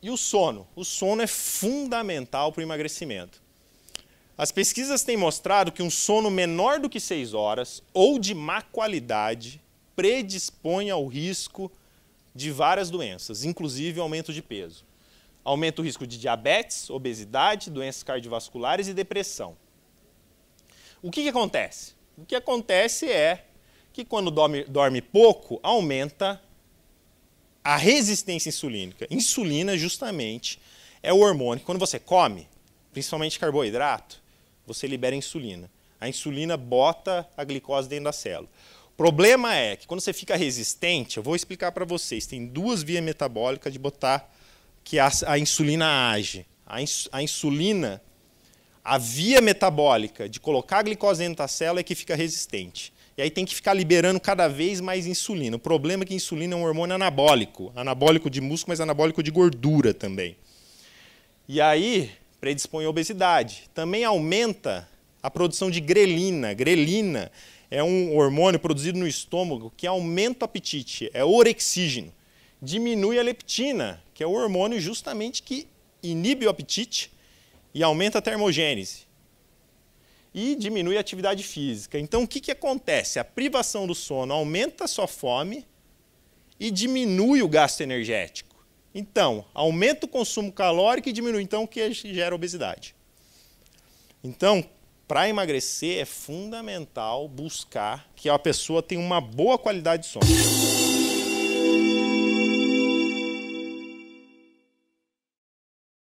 E o sono? O sono é fundamental para o emagrecimento. As pesquisas têm mostrado que um sono menor do que 6 horas ou de má qualidade predispõe ao risco de várias doenças, inclusive aumento de peso. Aumenta o risco de diabetes, obesidade, doenças cardiovasculares e depressão. O que, que acontece? O que acontece é que quando dorme, dorme pouco, aumenta a resistência insulínica. Insulina, justamente, é o hormônio. Quando você come, principalmente carboidrato, você libera insulina. A insulina bota a glicose dentro da célula. O problema é que quando você fica resistente, eu vou explicar para vocês, tem duas vias metabólicas de botar que a, a insulina age. A, ins, a insulina, a via metabólica de colocar a glicose dentro da célula é que fica resistente. E aí tem que ficar liberando cada vez mais insulina. O problema é que a insulina é um hormônio anabólico. Anabólico de músculo, mas anabólico de gordura também. E aí predispõe à obesidade. Também aumenta a produção de grelina. Grelina é um hormônio produzido no estômago que aumenta o apetite, é orexígeno. Diminui a leptina, que é o hormônio justamente que inibe o apetite e aumenta a termogênese e diminui a atividade física. Então, o que, que acontece? A privação do sono aumenta a sua fome e diminui o gasto energético. Então, aumenta o consumo calórico e diminui, então, o que gera obesidade. Então, para emagrecer, é fundamental buscar que a pessoa tenha uma boa qualidade de sono.